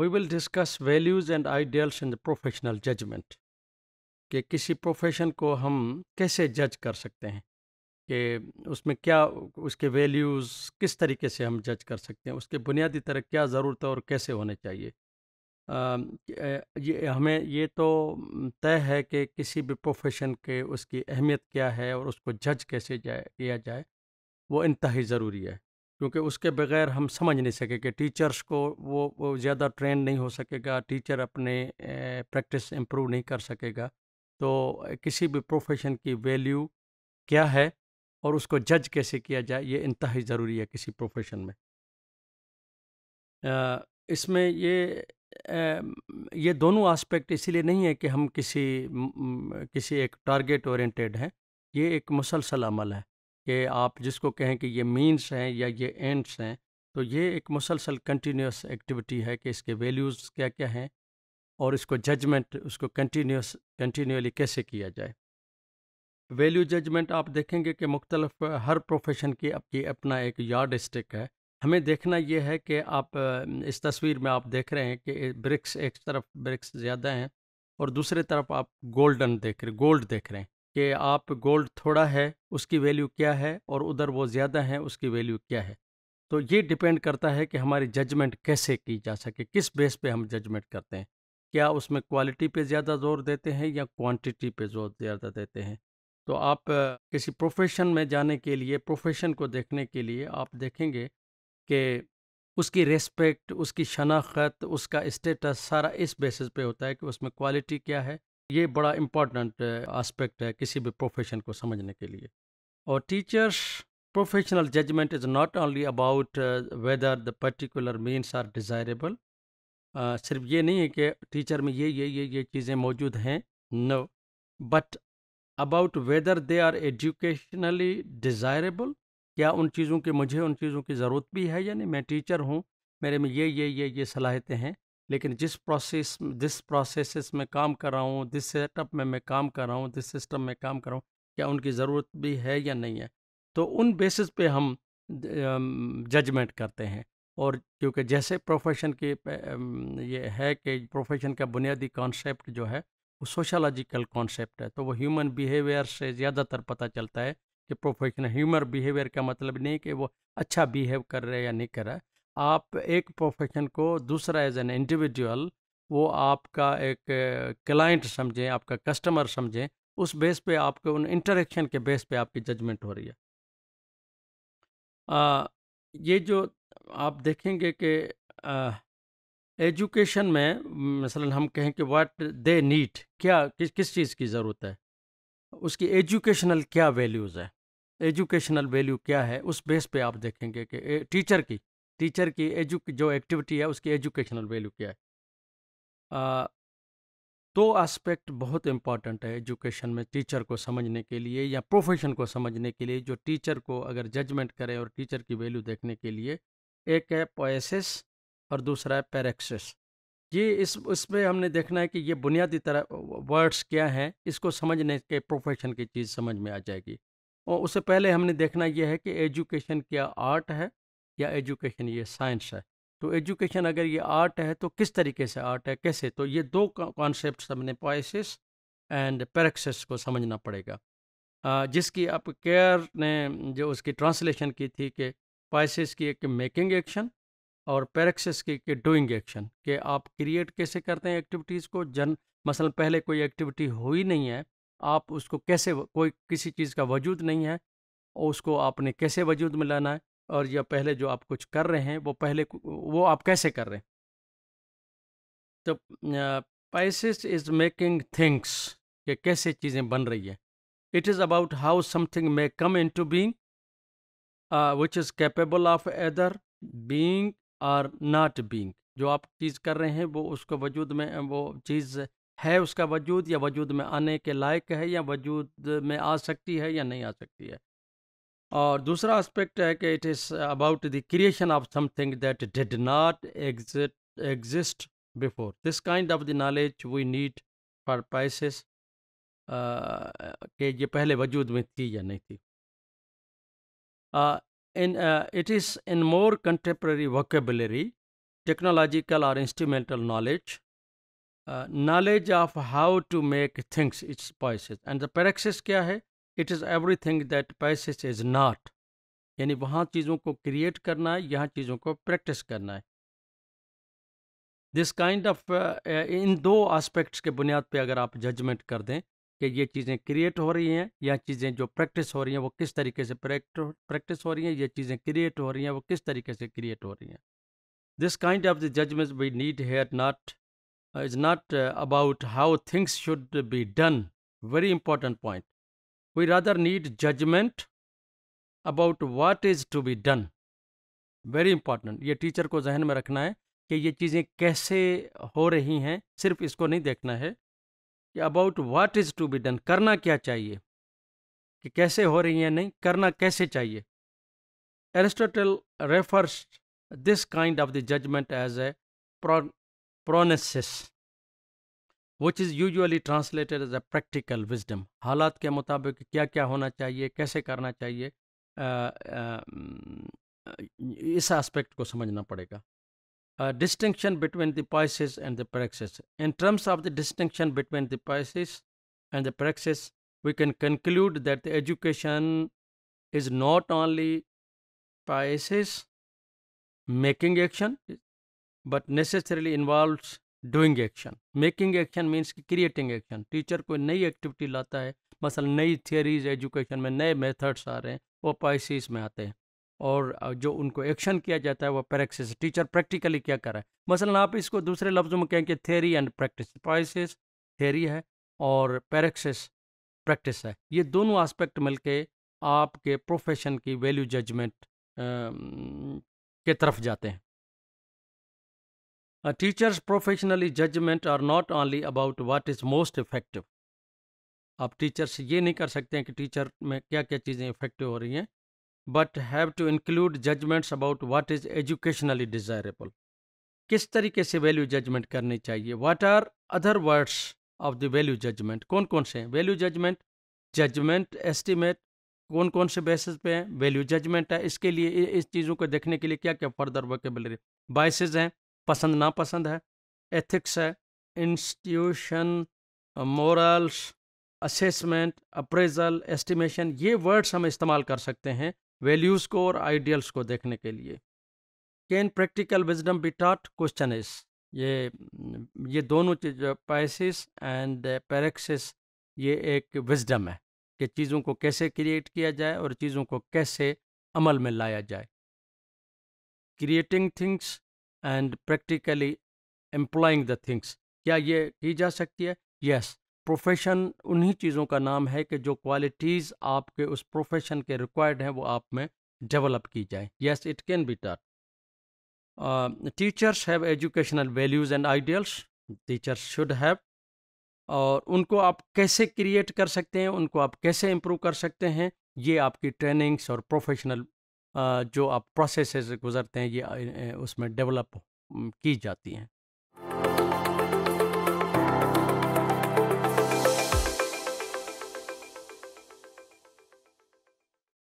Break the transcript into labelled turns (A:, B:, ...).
A: we will discuss values and ideals in the professional judgment कि किसी profession को हम कैसे जज कर सकते हैं कि उसमें क्या उसके वैल्यूज़ किस तरीके से हम जज कर सकते हैं उसके बुनियादी तरह क्या ज़रूरत है और कैसे होने चाहिए आ, ये हमें ये तो तय है कि किसी भी प्रोफेशन के उसकी अहमियत क्या है और उसको जज कैसे जाए किया जाए वो इंतहा ज़रूरी है क्योंकि उसके बगैर हम समझ नहीं सके कि टीचर्स को वो, वो ज़्यादा ट्रेन नहीं हो सकेगा टीचर अपने प्रैक्टिस इम्प्रूव नहीं कर सकेगा तो किसी भी प्रोफेशन की वैल्यू क्या है और उसको जज कैसे किया जाए ये इंतहा ज़रूरी है किसी प्रोफेशन में इसमें ये ये दोनों आस्पेक्ट इसीलिए नहीं है कि हम किसी किसी एक टारगेट ओरिएंटेड हैं ये एक मुसलसल अमल है कि आप जिसको कहें कि ये मीन्स हैं या ये एंड्स हैं तो ये एक मुसलसल कंटिन्यूस एक्टिविटी है कि इसके वैल्यूज़ क्या क्या हैं और इसको जजमेंट उसको कंटिन्यूस कंटिन्यूली कैसे किया जाए वैल्यू जजमेंट आप देखेंगे कि मुख्तलफ हर प्रोफेशन की आपकी अपना एक यार्ड स्टिक है हमें देखना यह है कि आप इस तस्वीर में आप देख रहे हैं कि ब्रिक्स एक तरफ ब्रिक्स ज़्यादा हैं और दूसरे तरफ आप गोल्डन देख रहे गोल्ड देख रहे हैं कि आप गोल्ड थोड़ा है उसकी वैल्यू क्या है और उधर वो ज़्यादा है उसकी वैल्यू क्या है तो ये डिपेंड करता है कि हमारी जजमेंट कैसे की जा सके किस बेस पे हम जजमेंट करते हैं क्या उसमें क्वालिटी पे ज़्यादा जोर देते हैं या क्वांटिटी पे जोर ज़्यादा देते हैं तो आप किसी प्रोफेशन में जाने के लिए प्रोफेशन को देखने के लिए आप देखेंगे कि उसकी रेस्पेक्ट उसकी शनाख्त उसका स्टेटस सारा इस बेसिस पे होता है कि उसमें क्वालिटी क्या है ये बड़ा इम्पॉर्टेंट आस्पेक्ट है किसी भी प्रोफेशन को समझने के लिए और teachers professional judgment is not only about whether the particular means are desirable सिर्फ ये नहीं है कि टीचर में ये ये ये ये चीज़ें मौजूद हैं no but about whether they are educationally desirable क्या उन चीज़ों की मुझे उन चीज़ों की ज़रूरत भी है यानी मैं टीचर हूँ मेरे में ये ये ये ये, सलाहितें हैं लेकिन जिस प्रोसेस जिस प्रोसेस में काम कर रहा हूँ जिस सेटअप में मैं काम कर रहा हूँ जिस सिस्टम में काम कर रहा हूँ क्या उनकी ज़रूरत भी है या नहीं है तो उन बेसिस पे हम जजमेंट करते हैं और क्योंकि जैसे प्रोफेशन की ये है कि प्रोफेशन का बुनियादी कॉन्सेप्ट जो है वो सोशलॉजिकल कॉन्सेप्ट है तो वो ह्यूमन बिहेवियर से ज़्यादातर पता चलता है कि प्रोफेशन ह्यूमर बिहेवियर का मतलब नहीं कि वो अच्छा बिहेव कर रहा है या नहीं कर रहा है आप एक प्रोफेशन को दूसरा एज एन इंडिविजुअल वो आपका एक क्लाइंट समझें आपका कस्टमर समझें उस बेस पे आपके उन इंटरेक्शन के बेस पे आपकी जजमेंट हो रही है आ, ये जो आप देखेंगे कि एजुकेशन में मसलन हम कहें कि व्हाट दे नीड क्या किस किस चीज़ की ज़रूरत है उसकी एजुकेशनल क्या वैल्यूज़ है एजुकेशनल वैल्यू क्या है उस बेस पे आप देखेंगे कि टीचर की टीचर की एजु जो एक्टिविटी है उसकी एजुकेशनल वैल्यू क्या है दो दो एस्पेक्ट बहुत इम्पॉर्टेंट है एजुकेशन में टीचर को समझने के लिए या प्रोफेशन को समझने के लिए जो टीचर को अगर जजमेंट करें और टीचर की वैल्यू देखने के लिए एक है पोएसिस और दूसरा है पैरेक्सिस ये इस इसमें हमने देखना है कि ये बुनियादी तरह वर्ड्स क्या हैं इसको समझने के प्रोफेशन की चीज़ समझ में आ जाएगी और उससे पहले हमने देखना यह है कि एजुकेशन क्या आर्ट है या एजुकेशन ये साइंस है तो एजुकेशन अगर ये आर्ट है तो किस तरीके से आर्ट है कैसे तो ये दो कॉन्सेप्ट हमने पॉइसिस एंड पैरक्सिस को समझना पड़ेगा जिसकी आप केयर ने जो उसकी ट्रांसलेशन की थी कि पॉइसिस की एक मेकिंग एक्शन और पैरक्सिस की कि डूइंग एक्शन कि आप क्रिएट कैसे करते हैं एक्टिविटीज़ को जन मसलन पहले कोई एक्टिविटी हुई नहीं है आप उसको कैसे कोई किसी चीज़ का वजूद नहीं है और उसको आपने कैसे वजूद में लाना है और या पहले जो आप कुछ कर रहे हैं वो पहले वो आप कैसे कर रहे हैं तो पाइसिस इज मेकिंग थिंग्स कि कैसे चीज़ें बन रही है it is about how something may come into being which is capable of either being or not being जो आप चीज़ कर रहे हैं वो उसको वजूद में वो चीज़ है उसका वजूद या वजूद में आने के लायक है या वजूद में आ सकती है या नहीं आ सकती है और दूसरा एस्पेक्ट है कि it is about the creation of something that did not exist before this kind of the knowledge we need for poiesis के ये पहले वजूद में थी या नहीं थी in it is in more contemporary vocabulary technological और instrumental knowledge knowledge of how to make things it's poiesis and the praxis क्या है it is everything that passage is not यानी वहाँ चीज़ों को क्रिएट करना है यहाँ चीज़ों को प्रैक्टिस करना है दिस काइंड ऑफ इन दो आस्पेक्ट्स के बुनियाद पे अगर आप जजमेंट कर दें कि ये चीज़ें क्रिएट हो रही हैं या चीज़ें जो प्रैक्टिस हो रही हैं वो किस तरीके से प्रैक्टिस हो रही हैं ये चीज़ें क्रिएट हो रही हैं वो किस तरीके से क्रिएट हो रही हैं this kind of the judgment we need here not is not about how things should be done very important point We rather need judgment about what is to be done. Very important ये teacher को जहन में रखना है कि ये चीज़ें कैसे हो रही हैं सिर्फ इसको नहीं देखना है कि about what is to be done करना क्या चाहिए कि कैसे हो रही हैं नहीं करना कैसे चाहिए Aristotle refers this kind of the judgment as a phronesis which is usually translated as a practical wisdom हालात के मुताबिक क्या क्या होना चाहिए कैसे करना चाहिए इस एस्पेक्ट को समझना पड़ेगा distinction between the poiesis and the praxis in terms of the distinction between the poiesis and the praxis, we can conclude that the education is not only Pisces making action, but necessarily involves doing action making action means की creating action teacher कोई नई activity लाता है muscle नई theories education में नए methods आ रहे हैं वो पाइसिस में आते हैं और जो उनको एक्शन किया जाता है वो प्रैक्सिस टीचर प्रैक्टिकली क्या कर रहा है मसलन आप इसको दूसरे लफ्ज़ों में कहेंगे theory and practice poiesis theory है और पैरेक्सिस प्रैक्टिस है ये दोनों आस्पेक्ट मिलके आपके प्रोफेशन की वैल्यू जजमेंट के तरफ जाते हैं A teacher's professional judgment are not only about what is most effective. आप टीचर्स ये नहीं कर सकते हैं कि टीचर में क्या क्या चीज़ें इफेक्टिव हो रही हैं but have to include judgments about what is educationally desirable किस तरीके से वैल्यू जजमेंट करनी चाहिए what are other words of the value judgment कौन कौन से हैं वैल्यू जजमेंट जजमेंट एस्टिमेट कौन कौन से बेसिस पे हैं वैल्यू जजमेंट है इसके लिए इस चीज़ों को देखने के लिए क्या क्या फर्दर वर्केबल बाइसेज हैं पसंद नापसंद है एथिक्स है institution morals assessment appraisal estimation ये वर्ड्स हम इस्तेमाल कर सकते हैं वैल्यूज़ को और आइडियल्स को देखने के लिए can practical wisdom be taught question is ये ये दोनों चीज पैसिस एंड पैरेक्सिस ये एक विजडम है कि चीज़ों को कैसे क्रिएट किया जाए और चीज़ों को कैसे अमल में लाया जाए creating things and practically employing the things क्या ये की जा सकती है यस प्रोफेशन उन्हीं चीज़ों का नाम है कि जो क्वालिटीज़ आपके उस प्रोफेशन के रिक्वायर्ड हैं वो आप में डेवलप की जाए yes it can be done teachers have educational values and ideals teachers should have और उनको आप कैसे क्रिएट कर सकते हैं उनको आप कैसे इम्प्रूव कर सकते हैं ये आपकी ट्रेनिंग्स और प्रोफेशनल जो आप प्रोसेस गुज़रते हैं ये उसमें डेवलप की जाती हैं